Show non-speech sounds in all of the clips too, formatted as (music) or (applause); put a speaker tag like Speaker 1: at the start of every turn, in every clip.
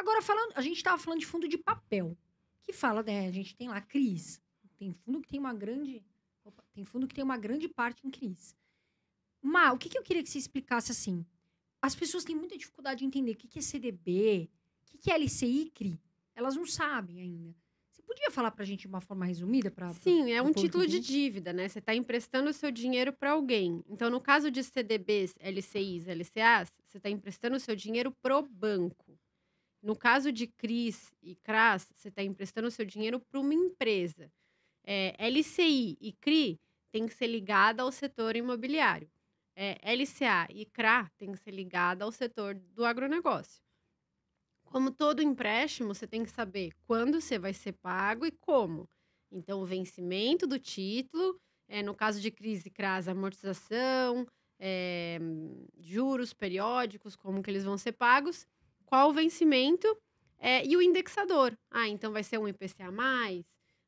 Speaker 1: Agora, falando, a gente estava falando de fundo de papel, que fala, né? A gente tem lá CRIs. Tem fundo que tem uma grande. Opa, tem fundo que tem uma grande parte em CRIs. Mas o que, que eu queria que você explicasse assim? As pessoas têm muita dificuldade de entender o que, que é CDB, o que, que é LCI e CRI. Elas não sabem ainda. Você podia falar para a gente de uma forma resumida? Pra, Sim, pra, é um título de dívida, né? Você está emprestando o seu dinheiro para alguém. Então, no caso de CDBs, LCIs, LCAs, você está emprestando o seu dinheiro pro banco. No caso de CRIS e CRAS, você está emprestando seu dinheiro para uma empresa. É, LCI e CRI tem que ser ligada ao setor imobiliário. É, LCA e CRA tem que ser ligada ao setor do agronegócio. Como todo empréstimo, você tem que saber quando você vai ser pago e como. Então, o vencimento do título, é, no caso de crise e CRAS, amortização, é, juros periódicos, como que eles vão ser pagos qual o vencimento é, e o indexador. Ah, então vai ser um IPCA, mais,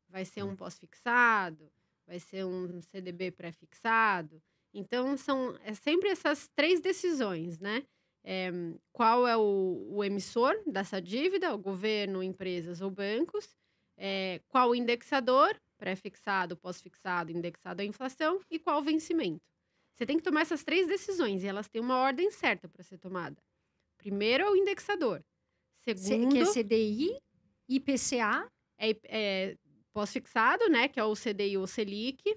Speaker 1: vai ser um hum. pós-fixado, vai ser um CDB pré-fixado. Então, são é sempre essas três decisões, né? É, qual é o, o, emissor dessa dívida, o governo, empresas ou bancos, é, qual o indexador, pré-fixado, pós-fixado, indexado à inflação, e qual o vencimento. Você tem que tomar essas três decisões e elas têm uma ordem certa para ser tomada. Primeiro é o indexador. Segundo. Que é CDI, IPCA. É, é pós-fixado, né? Que é o CDI ou Selic.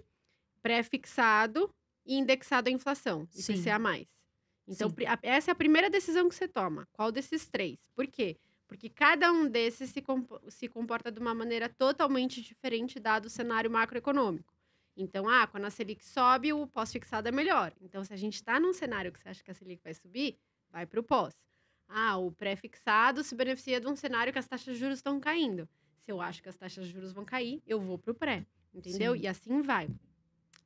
Speaker 1: Pré-fixado e indexado à inflação. IPCA. Sim. Então, Sim. essa é a primeira decisão que você toma. Qual desses três? Por quê? Porque cada um desses se, comp se comporta de uma maneira totalmente diferente, dado o cenário macroeconômico. Então, ah, quando a Selic sobe, o pós-fixado é melhor. Então, se a gente está num cenário que você acha que a Selic vai subir, vai para o pós. Ah, o pré-fixado se beneficia de um cenário que as taxas de juros estão caindo. Se eu acho que as taxas de juros vão cair, eu vou para o pré, entendeu? Sim. E assim vai.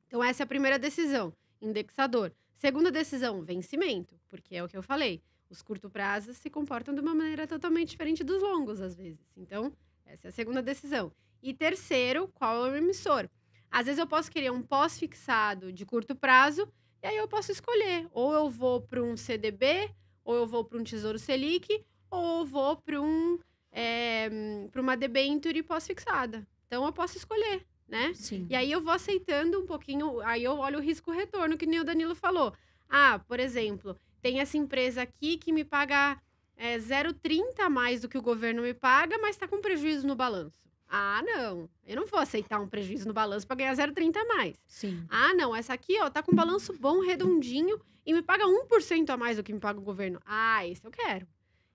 Speaker 1: Então, essa é a primeira decisão, indexador. Segunda decisão, vencimento, porque é o que eu falei. Os curto prazos se comportam de uma maneira totalmente diferente dos longos, às vezes. Então, essa é a segunda decisão. E terceiro, qual é o emissor? Às vezes eu posso querer um pós-fixado de curto prazo, e aí eu posso escolher. Ou eu vou para um CDB, ou eu vou para um Tesouro Selic, ou eu vou para um, é, uma debenture pós-fixada. Então, eu posso escolher, né? Sim. E aí eu vou aceitando um pouquinho, aí eu olho o risco-retorno, que nem o Danilo falou. Ah, por exemplo, tem essa empresa aqui que me paga é, 0,30 a mais do que o governo me paga, mas está com prejuízo no balanço. Ah, não. Eu não vou aceitar um prejuízo no balanço para ganhar 0,30 a mais. Sim. Ah, não. Essa aqui, ó, tá com um balanço bom, redondinho e me paga 1% a mais do que me paga o governo. Ah, esse eu quero.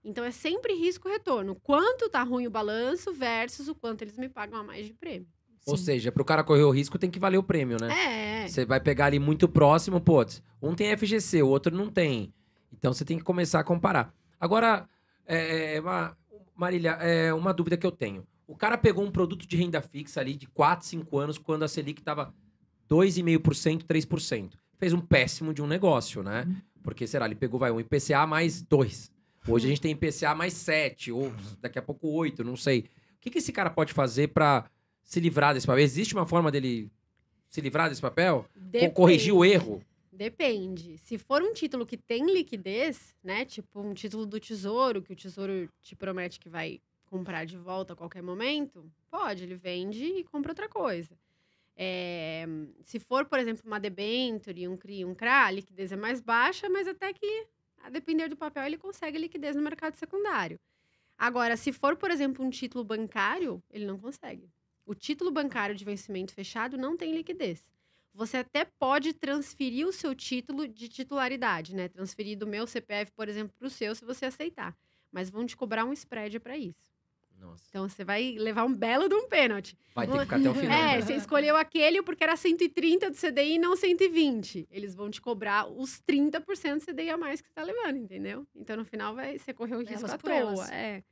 Speaker 1: Então é sempre risco-retorno. Quanto tá ruim o balanço versus o quanto eles me pagam a mais de prêmio. Sim. Ou
Speaker 2: seja, pro cara correr o risco tem que valer o prêmio,
Speaker 1: né? É. Você
Speaker 2: vai pegar ali muito próximo, pô, um tem FGC, o outro não tem. Então você tem que começar a comparar. Agora, é, é uma, é, Marília, é uma dúvida que eu tenho. O cara pegou um produto de renda fixa ali de 4, 5 anos, quando a Selic estava 2,5%, 3%. Fez um péssimo de um negócio, né? Uhum. Porque, será, ele pegou, vai, um IPCA mais 2. Hoje a gente tem IPCA mais 7, ou daqui a pouco 8, não sei. O que, que esse cara pode fazer para se livrar desse papel? Existe uma forma dele se livrar desse papel? Depende. Corrigir o erro?
Speaker 1: Depende. Se for um título que tem liquidez, né? Tipo um título do tesouro, que o tesouro te promete que vai comprar de volta a qualquer momento, pode, ele vende e compra outra coisa. É, se for, por exemplo, uma debenture, um CRI, um CRA, a liquidez é mais baixa, mas até que, a depender do papel, ele consegue liquidez no mercado secundário. Agora, se for, por exemplo, um título bancário, ele não consegue. O título bancário de vencimento fechado não tem liquidez. Você até pode transferir o seu título de titularidade, né? Transferir do meu CPF, por exemplo, para o seu, se você aceitar. Mas vão te cobrar um spread para isso. Nossa. Então você vai levar um belo de um pênalti. Vai ter que ficar até o (laughs) final. É, né? você escolheu aquele porque era 130 do CDI e não 120. Eles vão te cobrar os 30% do CDI a mais que você tá levando, entendeu? Então no final vai, você correu o risco à toa. Assim. É.